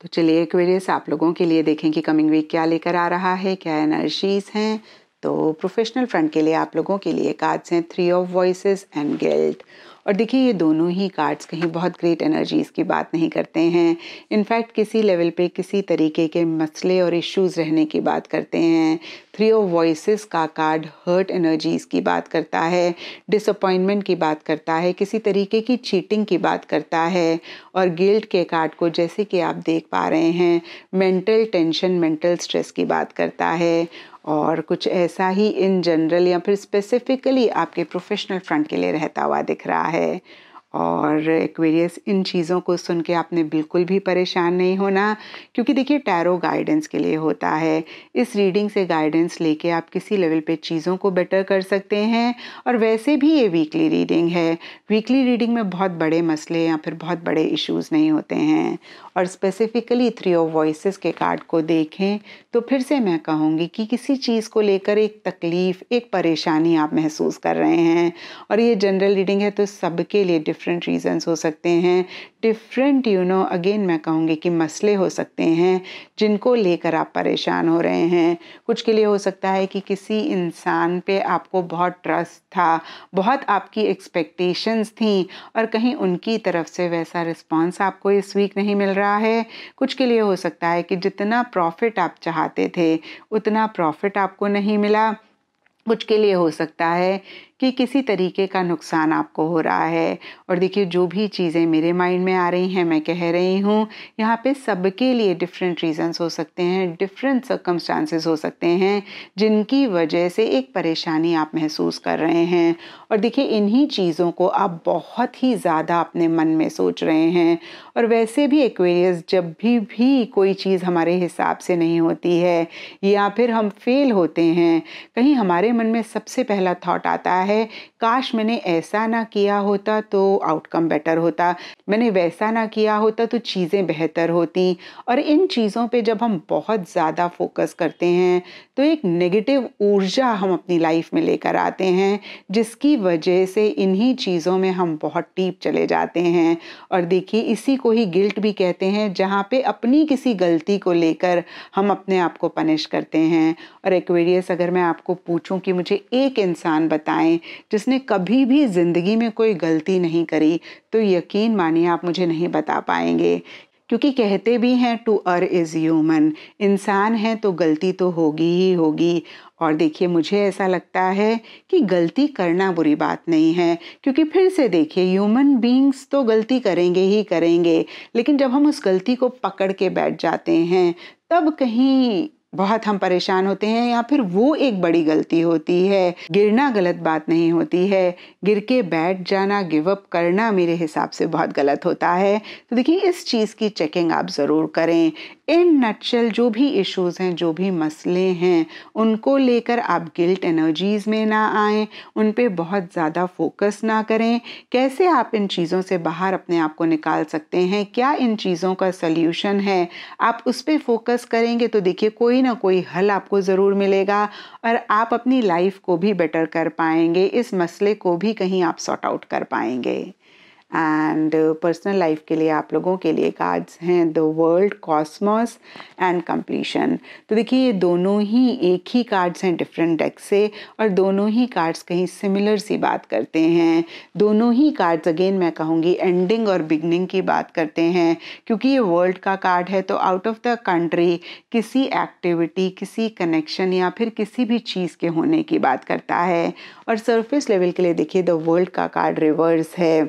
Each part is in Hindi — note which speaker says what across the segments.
Speaker 1: तो चलिए एक्वेरियस आप लोगों के लिए देखें कि कमिंग वीक क्या लेकर आ रहा है क्या एनर्जीज हैं तो प्रोफेशनल फ्रंट के लिए आप लोगों के लिए कार्ड्स हैं three of voice and guilt और देखिए ये दोनों ही कार्ड्स कहीं बहुत ग्रेट एनर्जीज़ की बात नहीं करते हैं इनफैक्ट किसी लेवल पे किसी तरीके के मसले और इश्यूज़ रहने की बात करते हैं थ्री ऑफ वॉइस का कार्ड हर्ट एनर्जीज़ की बात करता है डिसअपॉइंटमेंट की बात करता है किसी तरीके की चीटिंग की बात करता है और गिल्ट के कार्ड को जैसे कि आप देख पा रहे हैं मेंटल टेंशन मेंटल स्ट्रेस की बात करता है और कुछ ऐसा ही इन जनरल या फिर स्पेसिफिकली आपके प्रोफेशनल फ्रंट के लिए रहता हुआ दिख रहा है और एक्वेरियस इन चीज़ों को सुन के आपने बिल्कुल भी परेशान नहीं होना क्योंकि देखिए टैरो गाइडेंस के लिए होता है इस रीडिंग से गाइडेंस लेके आप किसी लेवल पे चीज़ों को बेटर कर सकते हैं और वैसे भी ये वीकली रीडिंग है वीकली रीडिंग में बहुत बड़े मसले या फिर बहुत बड़े इश्यूज़ नहीं होते हैं और स्पेसिफ़िकली थ्री ऑफ वॉइस के कार्ड को देखें तो फिर से मैं कहूँगी कि किसी चीज़ को लेकर एक तकलीफ़ एक परेशानी आप महसूस कर रहे हैं और ये जनरल रीडिंग है तो सबके लिए डिफरेंट डिफरेंट रीज़न्स हो सकते हैं डिफरेंट यू नो अगेन मैं कहूँगी कि मसले हो सकते हैं जिनको लेकर आप परेशान हो रहे हैं कुछ के लिए हो सकता है कि किसी इंसान पे आपको बहुत ट्रस्ट था बहुत आपकी एक्सपेक्टेशंस थी और कहीं उनकी तरफ से वैसा रिस्पॉन्स आपको इस वीक नहीं मिल रहा है कुछ के लिए हो सकता है कि जितना प्रॉफिट आप चाहते थे उतना प्रॉफिट आपको नहीं मिला कुछ के लिए हो सकता है कि किसी तरीके का नुकसान आपको हो रहा है और देखिए जो भी चीज़ें मेरे माइंड में आ रही हैं मैं कह रही हूँ यहाँ पे सबके लिए डिफरेंट रीजंस हो सकते हैं डिफरेंट सर्कमस्टांसेस हो सकते हैं जिनकी वजह से एक परेशानी आप महसूस कर रहे हैं और देखिए इन्हीं चीज़ों को आप बहुत ही ज़्यादा अपने मन में सोच रहे हैं और वैसे भी एक्वेरियस जब भी भी कोई चीज़ हमारे हिसाब से नहीं होती है या फिर हम फेल होते हैं कहीं हमारे मन में सबसे पहला थॉट आता है काश मैंने ऐसा ना किया होता तो आउटकम बेटर होता मैंने वैसा ना किया होता तो चीज़ें बेहतर होती और इन चीज़ों पे जब हम बहुत ज़्यादा फोकस करते हैं तो एक नेगेटिव ऊर्जा हम अपनी लाइफ में लेकर आते हैं जिसकी वजह से इन्हीं चीज़ों में हम बहुत टीप चले जाते हैं और देखिए इसी को को ही गिल्ट भी कहते हैं जहाँ पे अपनी किसी गलती को लेकर हम अपने आप को पनिश करते हैं और एक्वेरियस अगर मैं आपको पूछूं कि मुझे एक इंसान बताएं जिसने कभी भी ज़िंदगी में कोई गलती नहीं करी तो यकीन मानिए आप मुझे नहीं बता पाएंगे क्योंकि कहते भी हैं टू अर इज़ ह्यूमन इंसान है तो गलती तो होगी ही होगी और देखिए मुझे ऐसा लगता है कि गलती करना बुरी बात नहीं है क्योंकि फिर से देखिए ह्यूमन बींग्स तो गलती करेंगे ही करेंगे लेकिन जब हम उस गलती को पकड़ के बैठ जाते हैं तब कहीं बहुत हम परेशान होते हैं या फिर वो एक बड़ी गलती होती है गिरना गलत बात नहीं होती है गिर के बैठ जाना गिव अप करना मेरे हिसाब से बहुत गलत होता है तो देखिए इस चीज़ की चेकिंग आप ज़रूर करें इन नटशल जो भी इश्यूज़ हैं जो भी मसले हैं उनको लेकर आप गिल्ट एनर्जीज़ में ना आएं उन पर बहुत ज़्यादा फोकस ना करें कैसे आप इन चीज़ों से बाहर अपने आप को निकाल सकते हैं क्या इन चीज़ों का सल्यूशन है आप उस पर फोकस करेंगे तो देखिए कोई कोई ना कोई हल आपको ज़रूर मिलेगा और आप अपनी लाइफ को भी बेटर कर पाएंगे इस मसले को भी कहीं आप सॉर्ट आउट कर पाएंगे एंड पर्सनल लाइफ के लिए आप लोगों के लिए कार्ड्स हैं the world cosmos and completion तो देखिए ये दोनों ही एक ही कार्ड्स हैं डिफरेंट डेक से और दोनों ही कार्ड्स कहीं सिमिलर सी बात करते हैं दोनों ही कार्ड्स अगेन मैं कहूँगी एंडिंग और बिगनिंग की बात करते हैं क्योंकि ये वर्ल्ड का कार्ड है तो आउट ऑफ द कंट्री किसी एक्टिविटी किसी कनेक्शन या फिर किसी भी चीज़ के होने की बात करता है और सरफेस लेवल के लिए देखिए द वर्ल्ड का कार्ड रिवर्स है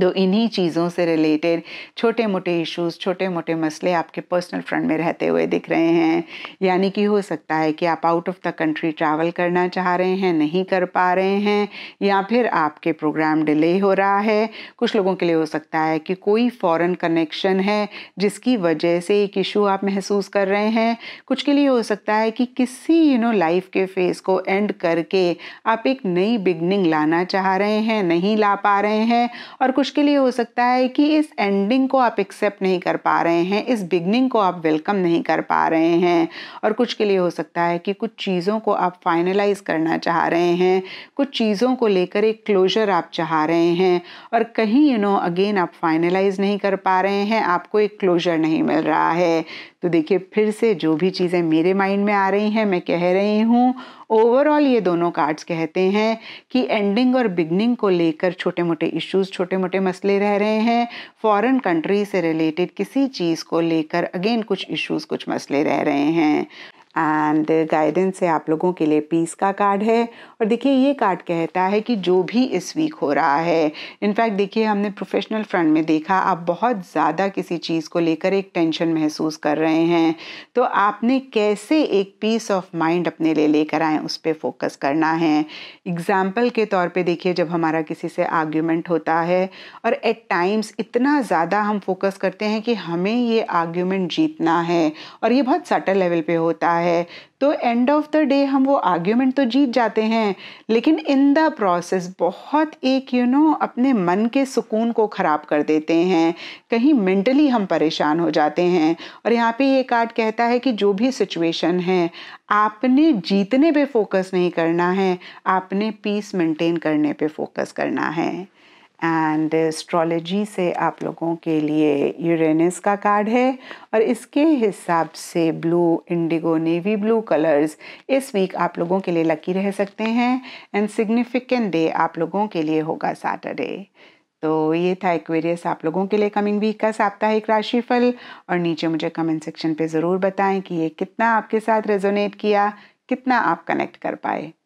Speaker 1: तो इन्हीं चीज़ों से रिलेटेड छोटे मोटे इश्यूज छोटे मोटे मसले आपके पर्सनल फ्रंट में रहते हुए दिख रहे हैं यानी कि हो सकता है कि आप out of the country travel करना चाह रहे हैं नहीं कर पा रहे हैं या फिर आपके प्रोग्राम डिले हो रहा है कुछ लोगों के लिए हो सकता है कि कोई फॉरेन कनेक्शन है जिसकी वजह से एक इशू आप महसूस कर रहे हैं कुछ के लिए हो सकता है कि किसी यू नो लाइफ के फेज़ को एंड करके आप एक नई बिगनिंग लाना चाह रहे हैं नहीं ला पा रहे हैं और कुछ मुश्किल ये हो सकता है कि इस एंडिंग को आप एक्सेप्ट नहीं कर पा रहे हैं इस बिगनिंग को आप वेलकम नहीं कर पा रहे हैं और कुछ के लिए हो सकता है कि कुछ चीज़ों को आप फाइनलाइज करना चाह रहे हैं कुछ चीज़ों को लेकर एक क्लोजर आप चाह रहे हैं और कहीं यू नो अगेन आप फाइनलाइज नहीं कर पा रहे हैं आपको एक क्लोजर नहीं मिल रहा है तो देखिए फिर से जो भी चीज़ें मेरे माइंड में आ रही हैं मैं कह रही हूँ ओवरऑल ये दोनों कार्ड्स कहते हैं कि एंडिंग और बिगनिंग को लेकर छोटे मोटे इश्यूज छोटे मोटे मसले रह रहे हैं फॉरेन कंट्री से रिलेटेड किसी चीज़ को लेकर अगेन कुछ इश्यूज कुछ मसले रह रहे हैं एंड गाइडेंस है आप लोगों के लिए पीस का कार्ड है और देखिए ये कार्ड कहता है कि जो भी इस वीक हो रहा है इनफैक्ट देखिए हमने प्रोफेशनल फ्रंट में देखा आप बहुत ज़्यादा किसी चीज़ को लेकर एक टेंशन महसूस कर रहे हैं तो आपने कैसे एक पीस ऑफ माइंड अपने लिए लेकर आएँ उस पर फोकस करना है एग्ज़ाम्पल के तौर पर देखिए जब हमारा किसी से आर्ग्यूमेंट होता है और एट टाइम्स इतना ज़्यादा हम फोकस करते हैं कि हमें ये आर्ग्यूमेंट जीतना है और ये बहुत सटल लेवल पर होता है रहा है तो एंड ऑफ द डे हम वो आर्ग्यूमेंट तो जीत जाते हैं लेकिन इन द प्रोसेस बहुत एक यू you नो know, अपने मन के सुकून को ख़राब कर देते हैं कहीं मेंटली हम परेशान हो जाते हैं और यहाँ पे ये कार्ड कहता है कि जो भी सिचुएशन है आपने जीतने पे फोकस नहीं करना है आपने पीस मेंटेन करने पे फोकस करना है एंड एस्ट्रोलॉजी से आप लोगों के लिए यूरेनस का कार्ड है और इसके हिसाब से blue indigo navy blue colours इस वीक आप लोगों के लिए लकी रह सकते हैं एंड सिग्निफिकेंट डे आप लोगों के लिए होगा सैटरडे तो ये था एक्वेरियस आप लोगों के लिए कमिंग वीक का साप्ताहिक राशिफल और नीचे मुझे कमेंट सेक्शन पे ज़रूर बताएं कि ये कितना आपके साथ रेजोनेट किया कितना आप कनेक्ट कर पाए